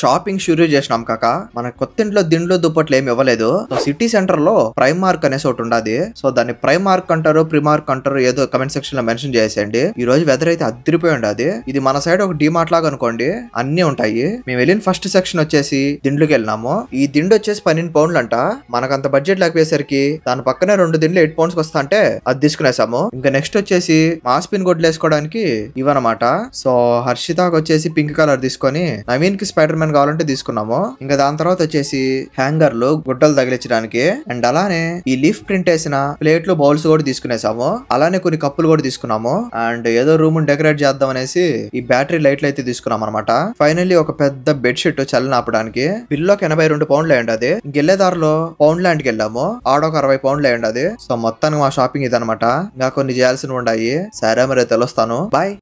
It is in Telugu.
షాపింగ్ షురూ చేసినాం కాక మన కొత్త ఇంట్లో దిండ్లో దుప్పట్లు ఏమి ఇవ్వలేదు సో సిటీ సెంటర్ లో ప్రైమ్ మార్క్ అనేసి ఒకటి ఉండాది సో దాన్ని ప్రైమ్ మార్క్ అంటారు ప్రిమార్క్ అంటారు ఏదో కమెంట్ సెక్షన్ లో మెన్షన్ చేసేయండి ఈ రోజు వెదర్ అయితే అద్దరిపోయి ఉండాది ఇది మన సైడ్ ఒక డిమార్ట్ లాగా అనుకోండి అన్ని ఉంటాయి మేము వెళ్ళిన ఫస్ట్ సెక్షన్ వచ్చేసి దిండ్లుకి వెళ్ళినాము ఈ దిండు వచ్చేసి పన్నెండు పౌండ్లు అంట మనకంత బడ్జెట్ లేకపోయేసరికి దాని పక్కనే రెండు దిండ్లు ఎయిట్ పౌండ్స్ వస్తా అంటే అది తీసుకునేసాము ఇంకా నెక్స్ట్ వచ్చేసి మాస్పిన్ గొడ్లు వేసుకోవడానికి ఇవన్నమాట సో హర్షితాకి వచ్చేసి పింక్ కలర్ తీసుకొని నవీన్ కి స్పైడర్ ఎక్విప్మెంట్ కావాలంటే తీసుకున్నాము ఇంకా దాని తర్వాత వచ్చేసి హ్యాంగర్ లు గుడ్డలు తగిలించడానికి అండ్ అలానే ఈ లీఫ్ ప్రింట్ వేసిన ప్లేట్లు బౌల్స్ కూడా తీసుకునేసాము అలానే కొన్ని కప్పులు కూడా తీసుకున్నాము అండ్ ఏదో రూమ్ డెకరేట్ చేద్దాం అనేసి ఈ బ్యాటరీ లైట్లు అయితే తీసుకున్నాం అనమాట ఫైనల్లీ ఒక పెద్ద బెడ్షీట్ చల్లని ఆపడానికి పిల్లోకి ఎనభై రెండు పౌండ్లు అయ్యండి అది గెల్లేదారులో పౌండ్ ల్యాండ్ కి వెళ్ళాము ఆడొక అరవై పౌండ్లు అయ్యండి అది సో మొత్తానికి మా షాపింగ్ అనమాట ఇంకా కొన్ని చేయాల్సినవి ఉండాయి సరే మరి తెలుస్తాను బాయ్